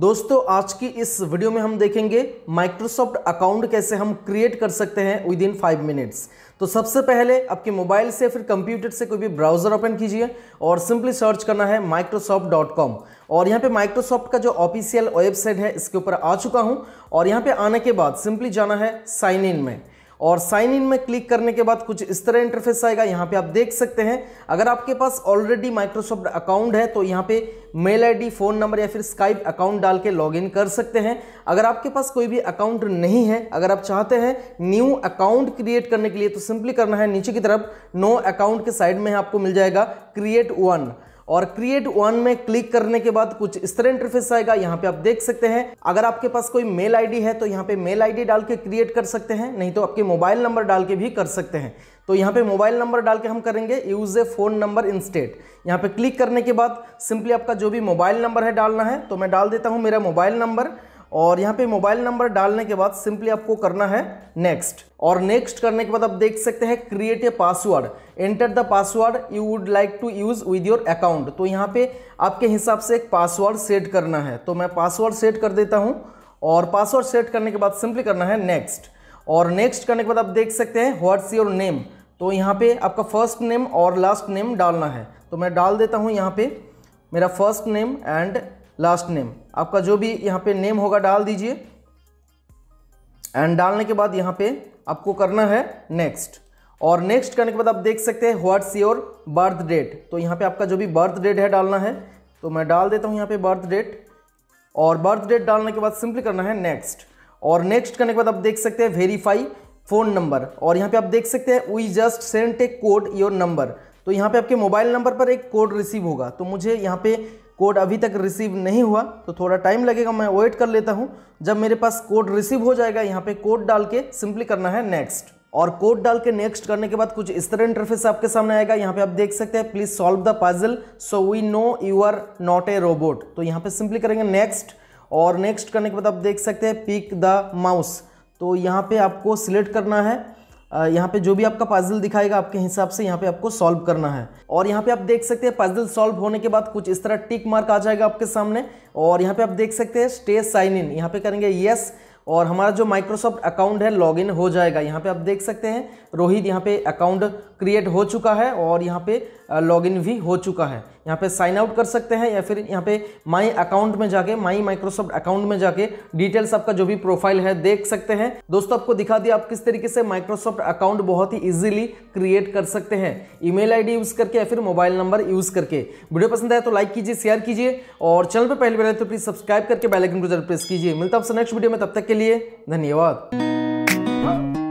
दोस्तों आज की इस वीडियो में हम देखेंगे माइक्रोसॉफ्ट अकाउंट कैसे हम क्रिएट कर सकते हैं विद इन फाइव मिनट्स तो सबसे पहले आपके मोबाइल से फिर कंप्यूटर से कोई भी ब्राउजर ओपन कीजिए और सिंपली सर्च करना है माइक्रोसॉफ्ट डॉट कॉम और यहाँ पे माइक्रोसॉफ्ट का जो ऑफिशियल वेबसाइट है इसके ऊपर आ चुका हूँ और यहाँ पे आने के बाद सिंपली जाना है साइन इन में और साइन इन में क्लिक करने के बाद कुछ इस तरह इंटरफेस आएगा यहाँ पे आप देख सकते हैं अगर आपके पास ऑलरेडी माइक्रोसॉफ्ट अकाउंट है तो यहाँ पे मेल आईडी फ़ोन नंबर या फिर स्काइप अकाउंट डाल के इन कर सकते हैं अगर आपके पास कोई भी अकाउंट नहीं है अगर आप चाहते हैं न्यू अकाउंट क्रिएट करने के लिए तो सिंपली करना है नीचे की तरफ नो अकाउंट के साइड में आपको मिल जाएगा क्रिएट वन और क्रिएट वन में क्लिक करने के बाद कुछ इस तरह इंटरफेस आएगा यहाँ पे आप देख सकते हैं अगर आपके पास कोई मेल आईडी है तो यहाँ पे मेल आईडी डाल के क्रिएट कर सकते हैं नहीं तो आपके मोबाइल नंबर डाल के भी कर सकते हैं तो यहाँ पे मोबाइल नंबर डाल के हम करेंगे use a phone number instead यहाँ पे क्लिक करने के बाद सिंपली आपका जो भी मोबाइल नंबर है डालना है तो मैं डाल देता हूँ मेरा मोबाइल नंबर और यहाँ पे मोबाइल नंबर डालने के बाद सिंपली आपको करना है नेक्स्ट और नेक्स्ट करने के बाद आप देख सकते हैं create a password enter the password you would like to use with your account तो यहाँ पे आपके हिसाब से एक पासवर्ड सेट करना है तो मैं पासवर्ड सेट कर देता हूँ और पासवर्ड सेट करने के बाद सिंपली करना है नेक्स्ट और नेक्स्ट करने के बाद आप देख सकते हैं व्हाट्स योर नेम तो यहाँ पे आपका फर्स्ट नेम और लास्ट नेम डालना है तो मैं डाल देता हूँ यहाँ पे मेरा first name and last name आपका जो भी यहाँ पे नेम होगा डाल दीजिए एंड डालने के बाद यहाँ पे आपको करना है नेक्स्ट और नेक्स्ट करने के बाद आप देख सकते हैं व्हाट्स योर बर्थ डेट तो यहाँ पे आपका जो भी बर्थ डेट है डालना है तो मैं डाल देता हूँ यहाँ पे बर्थ डेट और बर्थ डेट डालने के बाद सिंपली करना है नेक्स्ट और नेक्स्ट करने के बाद आप देख सकते हैं वेरीफाई फ़ोन नंबर और यहाँ पे आप देख सकते हैं we just sent a code your number तो यहाँ पे आपके मोबाइल नंबर पर एक कोड रिसीव होगा तो मुझे यहाँ पे कोड अभी तक रिसीव नहीं हुआ तो थोड़ा टाइम लगेगा मैं वेट कर लेता हूँ जब मेरे पास कोड रिसीव हो जाएगा यहाँ पे कोड डाल के सिंपली करना है नेक्स्ट और कोड डाल के नेक्स्ट करने के बाद कुछ इस तरह इंटरफेस आपके सामने आएगा यहाँ पे आप देख सकते हैं please solve the puzzle so we know you are not a robot तो यहाँ पे सिंपली करेंगे नेक्स्ट और नेक्स्ट करने के बाद आप देख सकते हैं पिक द माउस तो यहाँ पे आपको सिलेक्ट करना है यहाँ पे जो भी आपका पजल दिखाएगा आपके हिसाब से यहाँ पे आपको सॉल्व करना है और यहाँ पे आप देख सकते हैं पजल सॉल्व होने के बाद कुछ इस तरह टिक मार्क आ जाएगा आपके सामने और यहाँ पे आप देख सकते हैं स्टेज साइन इन यहाँ पे करेंगे येस और हमारा जो माइक्रोसॉफ्ट अकाउंट है लॉगिन हो जाएगा यहाँ पे आप देख सकते हैं रोहित यहाँ पे अकाउंट क्रिएट हो चुका है और यहाँ पे लॉगिन भी हो चुका है यहाँ पे साइन आउट कर सकते हैं या फिर यहाँ पे माई अकाउंट में जाके माई माइक्रोसॉफ्ट अकाउंट में जाके डिटेल्स आपका जो भी प्रोफाइल है देख सकते हैं दोस्तों आपको दिखा दिया आप किस तरीके से माइक्रोसॉफ्ट अकाउंट बहुत ही इजीली क्रिएट कर सकते हैं ईमेल आईडी यूज करके या फिर मोबाइल नंबर यूज करके वीडियो पसंद आया तो लाइक कीजिए शेयर कीजिए और चैनल पर पहले बनाए तो प्लीज सब्सक्राइब करके बेलाइकन को जरूर प्रेस कीजिए मिलता है आपसे नेक्स्ट वीडियो में तब तक के लिए धन्यवाद हाँ।